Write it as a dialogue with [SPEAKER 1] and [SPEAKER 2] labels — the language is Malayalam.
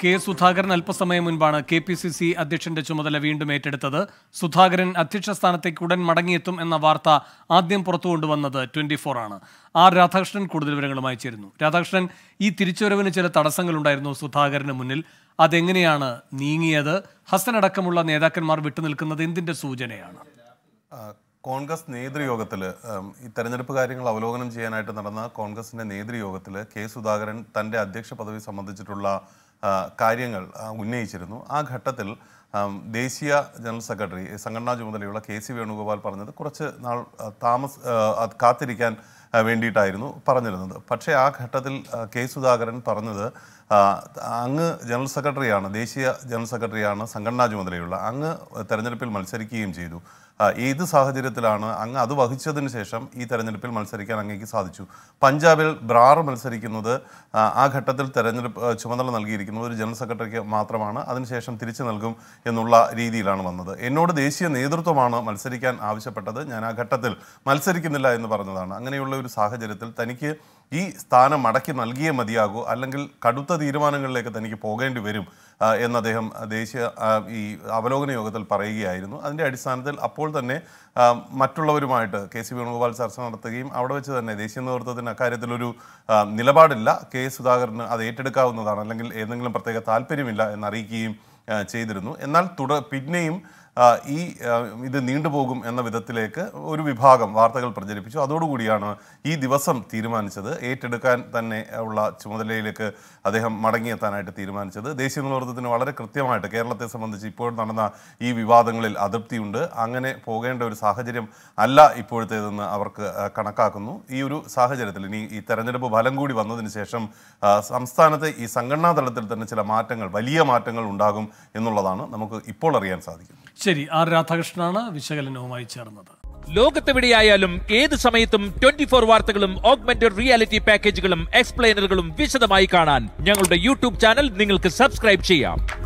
[SPEAKER 1] കെ സുധാകരൻ അല്പസമയം മുൻപാണ് കെ പി സി സി അധ്യക്ഷന്റെ ചുമതല വീണ്ടും ഏറ്റെടുത്തത് സുധാകരൻ അധ്യക്ഷ സ്ഥാനത്തേക്ക് ഉടൻ മടങ്ങിയെത്തും എന്ന വാർത്ത ആദ്യം പുറത്തു കൊണ്ടുവന്നത് ട്വന്റി ഫോർ ആണ് ആർ രാധാകൃഷ്ണൻ കൂടുതൽ വിവരങ്ങളുമായി ചേരുന്നു രാധാകൃഷ്ണൻ ഈ തിരിച്ചുവരവിന് ചില തടസ്സങ്ങളുണ്ടായിരുന്നു സുധാകരന് മുന്നിൽ അതെങ്ങനെയാണ് നീങ്ങിയത് ഹസനടക്കമുള്ള നേതാക്കന്മാർ വിട്ടുനിൽക്കുന്നത് എന്തിന്റെ സൂചനയാണ്
[SPEAKER 2] കോൺഗ്രസ് നേതൃയോഗത്തിൽ ഈ തെരഞ്ഞെടുപ്പ് കാര്യങ്ങൾ അവലോകനം ചെയ്യാനായിട്ട് നടന്ന കോൺഗ്രസിൻ്റെ നേതൃയോഗത്തിൽ കെ സുധാകരൻ തൻ്റെ അധ്യക്ഷ പദവി സംബന്ധിച്ചിട്ടുള്ള കാര്യങ്ങൾ ഉന്നയിച്ചിരുന്നു ആ ഘട്ടത്തിൽ ദേശീയ ജനറൽ സെക്രട്ടറി സംഘടനാ ചുമതലയുള്ള കെ സി വേണുഗോപാൽ പറഞ്ഞത് കുറച്ച് നാൾ താമസ കാത്തിരിക്കാൻ വേണ്ടിയിട്ടായിരുന്നു പറഞ്ഞിരുന്നത് പക്ഷേ ആ ഘട്ടത്തിൽ കെ സുധാകരൻ പറഞ്ഞത് അങ്ങ് ജനറൽ സെക്രട്ടറിയാണ് ദേശീയ ജനറൽ സെക്രട്ടറിയാണ് സംഘടനാ ചുമതലയുള്ള അങ്ങ് തെരഞ്ഞെടുപ്പിൽ മത്സരിക്കുകയും ചെയ്തു ഏത് സാഹചര്യത്തിലാണ് അങ്ങ് അത് വഹിച്ചതിന് ശേഷം ഈ തെരഞ്ഞെടുപ്പിൽ മത്സരിക്കാൻ അങ്ങേക്ക് സാധിച്ചു പഞ്ചാബിൽ ബ്രാർ മത്സരിക്കുന്നത് ആ ഘട്ടത്തിൽ തെരഞ്ഞെടുപ്പ് ചുമതല നൽകിയിരിക്കുന്നത് ഒരു ജനറൽ സെക്രട്ടറിക്ക് മാത്രമാണ് അതിനുശേഷം തിരിച്ചു നൽകും എന്നുള്ള രീതിയിലാണ് വന്നത് എന്നോട് ദേശീയ നേതൃത്വമാണ് മത്സരിക്കാൻ ആവശ്യപ്പെട്ടത് ഞാൻ ആ ഘട്ടത്തിൽ മത്സരിക്കുന്നില്ല എന്ന് പറഞ്ഞതാണ് അങ്ങനെയുള്ള ഒരു സാഹചര്യത്തിൽ തനിക്ക് ഈ സ്ഥാനം മടക്കി നൽകിയേ മതിയാകൂ അല്ലെങ്കിൽ കടുത്ത തീരുമാനങ്ങളിലേക്ക് തനിക്ക് പോകേണ്ടി വരും എന്ന് അദ്ദേഹം ദേശീയ ഈ അവലോകന യോഗത്തിൽ പറയുകയായിരുന്നു അതിൻ്റെ അടിസ്ഥാനത്തിൽ അപ്പോൾ തന്നെ മറ്റുള്ളവരുമായിട്ട് കെ സി വേണുഗോപാൽ ചർച്ച നടത്തുകയും അവിടെ വെച്ച് തന്നെ ദേശീയ നേതൃത്വത്തിന് അക്കാര്യത്തിലൊരു നിലപാടില്ല കെ സുധാകരന് അത് ഏറ്റെടുക്കാവുന്നതാണ് അല്ലെങ്കിൽ ഏതെങ്കിലും പ്രത്യേക താല്പര്യമില്ല എന്നറിയിക്കുകയും ചെയ്തിരുന്നു എന്നാൽ തുട പിന്നെയും ഈ ഇത് നീണ്ടുപോകും എന്ന വിധത്തിലേക്ക് ഒരു വിഭാഗം വാർത്തകൾ പ്രചരിപ്പിച്ചു അതോടുകൂടിയാണ് ഈ ദിവസം തീരുമാനിച്ചത് ഏറ്റെടുക്കാൻ തന്നെ ഉള്ള ചുമതലയിലേക്ക് അദ്ദേഹം മടങ്ങിയെത്താനായിട്ട് തീരുമാനിച്ചത് ദേശീയ നേതൃത്വത്തിന് വളരെ കൃത്യമായിട്ട് കേരളത്തെ സംബന്ധിച്ച് ഇപ്പോൾ നടന്ന ഈ വിവാദങ്ങളിൽ അതൃപ്തിയുണ്ട് അങ്ങനെ പോകേണ്ട ഒരു സാഹചര്യം അല്ല ഇപ്പോഴത്തേതെന്ന് അവർക്ക് കണക്കാക്കുന്നു ഈ ഒരു സാഹചര്യത്തിൽ ഇനി ഈ തെരഞ്ഞെടുപ്പ് ഫലം കൂടി വന്നതിന് ശേഷം സംസ്ഥാനത്തെ ഈ സംഘടനാ തലത്തിൽ തന്നെ ചില മാറ്റങ്ങൾ വലിയ മാറ്റങ്ങൾ ഉണ്ടാകും എന്നുള്ളതാണ് നമുക്ക് ഇപ്പോൾ അറിയാൻ സാധിക്കുന്നത്
[SPEAKER 1] ശരി ആർ രാധാകൃഷ്ണനാണ് വിശകലനവുമായി ചേർന്നത്
[SPEAKER 2] ലോകത്തെവിടെയായാലും ഏത് സമയത്തും ട്വന്റി ഫോർ വാർത്തകളും
[SPEAKER 1] ഓഗ്മെന്റഡ് റിയാലിറ്റി പാക്കേജുകളും എക്സ്പ്ലെയിനറുകളും വിശദമായി കാണാൻ ഞങ്ങളുടെ യൂട്യൂബ് ചാനൽ നിങ്ങൾക്ക് സബ്സ്ക്രൈബ് ചെയ്യാം